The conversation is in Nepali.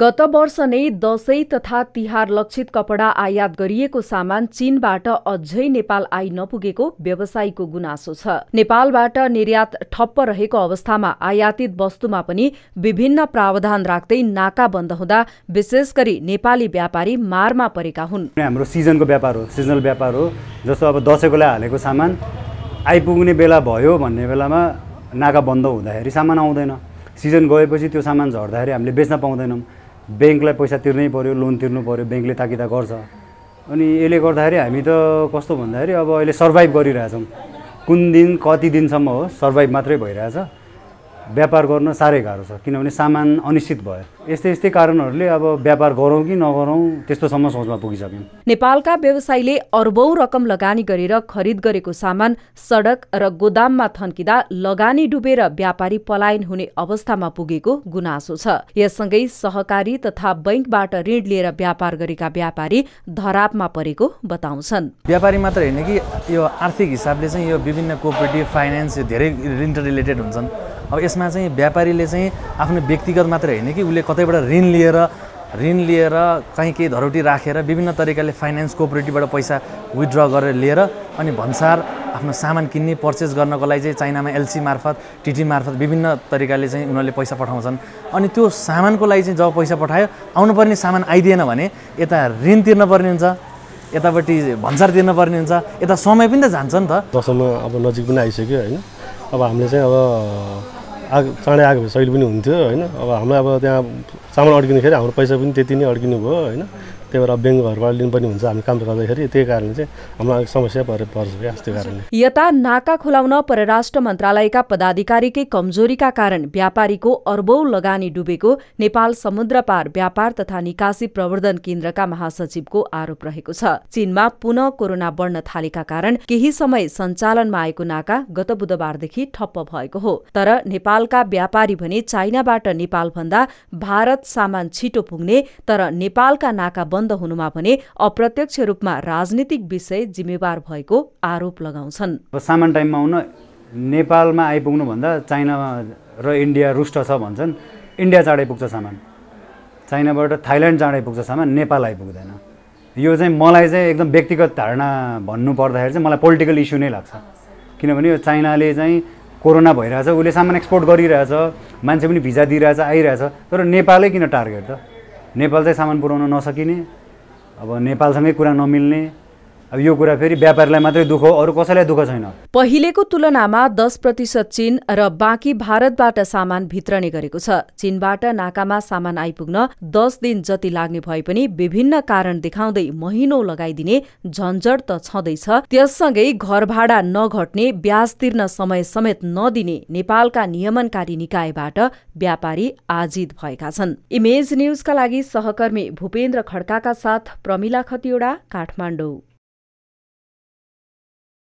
गत वर्ष नै दशैं तथा तिहार लक्षित कपडा आयात गरिएको सामान चीनबाट अझै नेपाल आइ नपुगेको व्यवसायीको गुनासो छ नेपालबाट निर्यात ठप्प रहेको अवस्थामा आयातित वस्तुमा पनि विभिन्न प्रावधान राख्दै नाका बन्द हुँदा विशेष गरी नेपाली व्यापारी मारमा परेका हुन् हाम्रो सिजनको व्यापार हो सिजनल व्यापार हो जस्तो अब दसैँको लागि हालेको सामान आइपुग्ने बेला भयो भन्ने बेलामा नाका बन्द हुँदाखेरि सामान आउँदैन सिजन गएपछि त्यो सामान झर्दाखेरि हामीले बेच्न पाउँदैनौँ ब्याङ्कलाई पैसा तिर्नै पऱ्यो लोन तिर्नु पऱ्यो ब्याङ्कले ताकिदा गर्छ अनि यसले गर्दाखेरि हामी त कस्तो भन्दाखेरि अब अहिले सर्भाइभ गरिरहेछौँ कुन दिन कति दिनसम्म हो सर्भाइभ मात्रै भइरहेछ व्यापार गर्न साह्रै गाह्रो छ किनभने सामान अनिश्चित भयो यस्तै यस्तै कारणहरूले अब व्यापार गरौँ कि नगरौँ त्यस्तोसम्म सोचमा पुगिसक्यौँ नेपालका व्यवसायीले अर्बौँ रकम लगानी गरेर खरिद गरेको सामान सडक र गोदाममा थन्किँदा लगानी डुबेर व्यापारी पलायन हुने अवस्थामा पुगेको गुनासो छ यससँगै सहकारी तथा बैङ्कबाट ऋण लिएर व्यापार गरेका व्यापारी धरापमा परेको बताउँछन् व्यापारी मात्र होइन कि यो आर्थिक हिसाबले चाहिँ यो विभिन्न कोअपरेटिभ फाइनेन्स धेरै ऋण रिलेटेड हुन्छन् अब यसमा चाहिँ व्यापारीले चाहिँ आफ्नो व्यक्तिगत मात्र होइन कि उसले कतैबाट ऋण लिएर ऋण लिएर कहीँ केही धरोटी राखेर विभिन्न तरिकाले फाइनेन्स कोअपरेटिभबाट पैसा विथड्र गरेर लिएर अनि भन्सार आफ्नो सामान किन्ने पर्चेस गर्नको लागि चाहिँ चाइनामा एलसी मार्फत टिटी मार्फत विभिन्न तरिकाले चाहिँ उनीहरूले पैसा पठाउँछन् अनि त्यो सामानको लागि चाहिँ जब पैसा पठायो आउनुपर्ने सामान आइदिएन भने यता ऋण तिर्न पर्ने हुन्छ यतापट्टि भन्सार तिर्न पर्ने हुन्छ यता समय पनि त जान्छ नि त दसैँमा अब नजिक पनि आइसक्यो होइन अब हामीले चाहिँ अब आग चाँडै आगो शैली पनि हुन्थ्यो होइन अब हामीलाई अब त्यहाँ चामल अड्किँदाखेरि हाम्रो पैसा पनि त्यति नै अड्किनु भयो होइन त्यही भएर ब्याङ्कहरूबाट लिनु पनि हुन्छ हामी काम गर्दाखेरि त्यही कारणले चाहिँ हामीलाई समस्या परे पर्छ क्या त्यो कारणले यता नाका खुलाउन परराष्ट्र मन्त्रालयका पदाधिकारीकै कमजोरीका कारण व्यापारीको अर्बौं लगानी डुबेको नेपाल समुद्र पार व्यापार तथा निकासी प्रवर्धन केन्द्रका महासचिवको आरोप रहेको छ चीनमा पुनः कोरोना बढ्न थालेका कारण केही समय सञ्चालनमा आएको नाका गत बुधबारदेखि ठप्प भएको हो तर नेपालका व्यापारी भने चाइनाबाट नेपालभन्दा भारत सामान छिटो पुग्ने तर नेपालका नाका बन्द बन्द हुनुमा भने अप्रत्यक्ष रूपमा राजनीतिक विषय जिम्मेवार भएको आरोप लगाउँछन् सामान टाइममा आउन नेपालमा आइपुग्नुभन्दा चाइना र इन्डिया रुष्ट छ भन्छन् इन्डिया चाँडै पुग्छ सामान चाइनाबाट थाइल्यान्ड चाँडै पुग्छ सामान नेपाल आइपुग्दैन यो चाहिँ मलाई चाहिँ एकदम व्यक्तिगत धारणा भन्नु पर्दाखेरि चाहिँ मलाई पोलिटिकल इस्यु नै लाग्छ किनभने यो चाइनाले चाहिँ कोरोना भइरहेछ उसले सामान एक्सपोर्ट गरिरहेछ मान्छे पनि भिजा दिइरहेछ आइरहेछ तर नेपालै किन टार्गेट त नेपाल चाहिँ सामान पुऱ्याउन नसकिने अब नेपालसँगै कुरा नमिल्ने अब यो कुरा फेरि व्यापारीलाई मात्रै दुःख अरू कसैलाई दुःख छैन पहिलेको तुलनामा दस प्रतिशत चीन र बाँकी भारतबाट सामान भित्रने गरेको छ चीनबाट नाकामा सामान आइपुग्न दस दिन जति लाग्ने भए पनि विभिन्न कारण देखाउँदै महिनौ लगाइदिने झन्झट त छँदैछ त्यससँगै घर भाडा नघट्ने ब्याज तिर्न समय समेत नदिने नेपालका नियमनकारी निकायबाट व्यापारी आजित भएका छन् इमेज न्युजका लागि सहकर्मी भूपेन्द्र खड्काका साथ प्रमिला खतिवडा काठमाडौँ